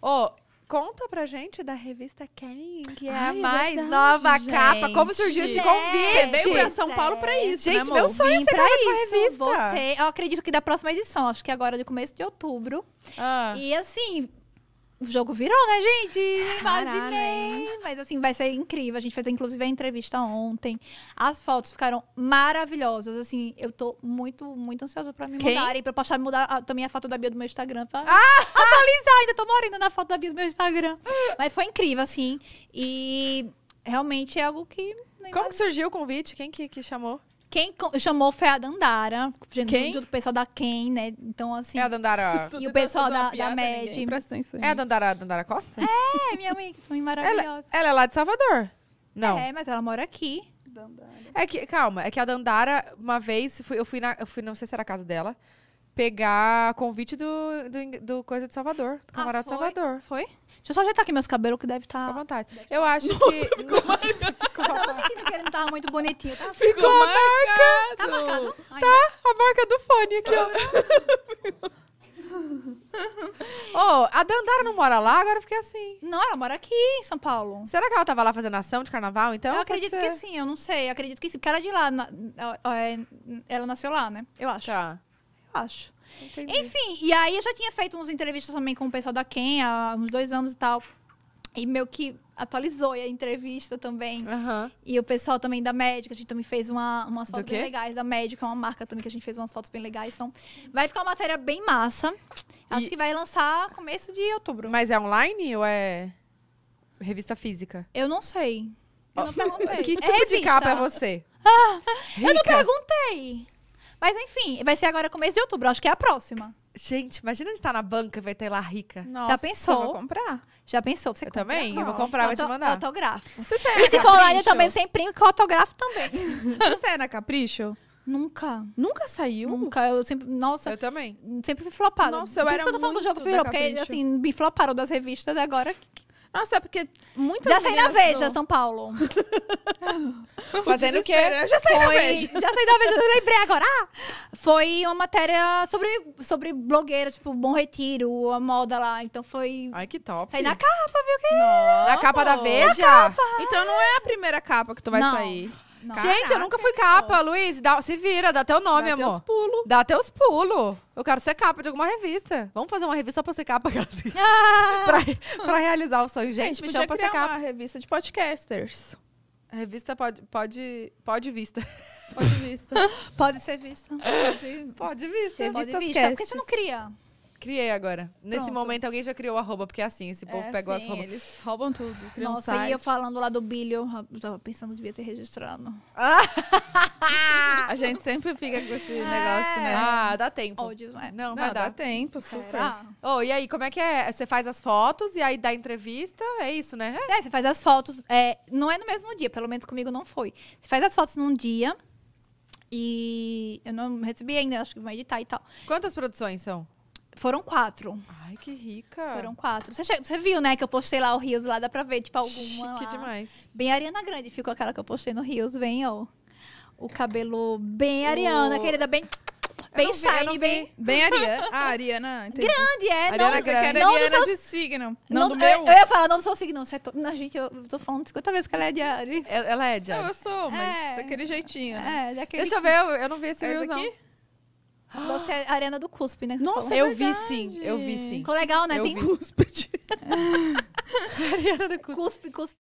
Ô, oh, conta pra gente da revista Quem, que é Ai, a é mais verdade, nova gente. capa. Como surgiu esse convite? É, veio pra São Paulo pra isso, né, Gente, né, meu sonho é ser pra isso. revista. Você, eu acredito que da próxima edição, acho que agora no começo de outubro. Ah. E assim, o jogo virou, né, gente? Imaginei. Caralho. Mas assim, vai ser incrível. A gente fez inclusive a entrevista ontem. As fotos ficaram maravilhosas. Assim, eu tô muito, muito ansiosa pra me Quem? mudarem, pra eu postar mudar a, também a foto da Bia do meu Instagram, Ah! atualizar, ainda tô morando na foto da Bia no meu Instagram. Mas foi incrível, assim. E realmente é algo que. Como que surgiu o convite? Quem que, que chamou? Quem chamou foi a Dandara, gente, do pessoal da Ken, né? Então, assim. É a Dandara. E o pessoal da, da Med. É a Dandara, a Dandara Costa? É, minha mãe que foi maravilhosa. Ela, ela é lá de Salvador? Não. É, mas ela mora aqui. Dandara. É que, calma, é que a Dandara, uma vez, eu fui, eu fui na. Eu fui, não sei se era a casa dela pegar convite do, do, do Coisa de Salvador, do Camarada ah, foi? Salvador. Foi? Deixa eu só ajeitar aqui meus cabelos, que deve estar. Tá... à vontade. Eu acho Nossa, que. Ficou mais... ficou eu tava sentindo que ele não tava muito bonitinho. Tava tá? ficou, ficou marcado. Tá marcado. Ai, tá, a marca do fone aqui, ó. oh, a Dandara não mora lá, agora eu fiquei assim. Não, ela mora aqui em São Paulo. Será que ela tava lá fazendo ação de carnaval, então? Eu acredito ser. que sim, eu não sei. Eu acredito que sim, porque ela é de lá. Na... É, ela nasceu lá, né? Eu acho. Tá acho. Entendi. Enfim, e aí eu já tinha feito uns entrevistas também com o pessoal da Ken há uns dois anos e tal. E meio que atualizou a entrevista também. Uhum. E o pessoal também da Médica, a gente também fez uma, umas fotos bem legais da Médica, é uma marca também que a gente fez umas fotos bem legais. Então, vai ficar uma matéria bem massa. Acho e... que vai lançar começo de outubro. Mas é online ou é revista física? Eu não sei. Eu oh. não perguntei. que é tipo é de capa é você? Ah, eu não perguntei. Mas enfim, vai ser agora começo de outubro, acho que é a próxima. Gente, imagina a gente tá na banca e vai ter lá rica. Nossa, já pensou? Eu vou comprar. Já pensou? Você eu compra? também? Não. Eu vou comprar, vou te mandar. Eu autografo. Você sai e se for online também, sem imprime que eu autografo também. você é na Capricho? Nunca. Nunca saiu? Nunca. Eu sempre. Nossa. Eu também. Sempre fui flopada. Nossa, eu Por era. Por isso que eu tô falando do jogo virou, porque assim, me floparam das revistas agora. Nossa, é porque muito Já saí na Veja, São Paulo. Fazendo o quê? É- Já saí na Veja. Já saí na Veja, eu lembrei agora. Ah, foi uma matéria sobre, sobre blogueira, tipo, Bom Retiro, a moda lá. Então foi... Ai, que top. Saí na capa, viu? Que... na capa da Veja? Capa. Então não é a primeira capa que tu vai não. sair. Gente, eu nunca fui capa, Luiz. Dá, se vira, dá teu nome, dá amor. Dá teus pulos. Dá teus pulos. Eu quero ser capa de alguma revista. Vamos fazer uma revista só pra ser capa, assim, ah! pra, pra realizar o sonho. Gente, gente me chama pra ser capa. uma revista de podcasters. A revista pode, pode, pode vista. Pode vista. pode ser vista. Pode, pode vista. Pode vista. Por que você não cria? Criei agora. Nesse momento alguém já criou arroba, porque é assim, esse povo é, pegou sim, as assim, roubas. Eles roubam tudo. Nossa, um e eu falando lá do bilhão, eu tava pensando, devia ter registrado. Ah! a gente sempre fica com esse é. negócio, né? Ah, dá tempo. Ódio, Não, Não, dá tempo, super. Oh, e aí, como é que é? Você faz as fotos e aí dá entrevista, é isso, né? É, é você faz as fotos. É, não é no mesmo dia, pelo menos comigo não foi. Você faz as fotos num dia. E eu não recebi ainda, acho que vai editar e tal. Quantas produções são? Foram quatro. Ai, que rica. Foram quatro. Você, você viu, né, que eu postei lá o Rios, lá dá pra ver, tipo, alguma Que demais. Bem Ariana Grande ficou aquela que eu postei no Rios, bem, ó. O cabelo bem Ariana, o... querida, bem... Bem vi, shiny, bem... Bem Ariana. Ah, Ariana, entendi. Grande, é. Ariana não, grande. Não Ariana seu... de signo. Não, não do meu. Eu, ia falar, não do seu signo. Você é to... não, gente, eu tô falando 50 vezes que ela é de Ares. Ela é de Ares. eu sou, mas é. daquele jeitinho. É, daquele... Deixa eu ver, eu, eu não vi esse Reels, não. Você é a arena do cuspe, né? Nossa, é eu vi sim, eu vi sim. Ficou legal, né? Eu Tem vi. cuspe. arena do cuspe. Cuspe, cuspe.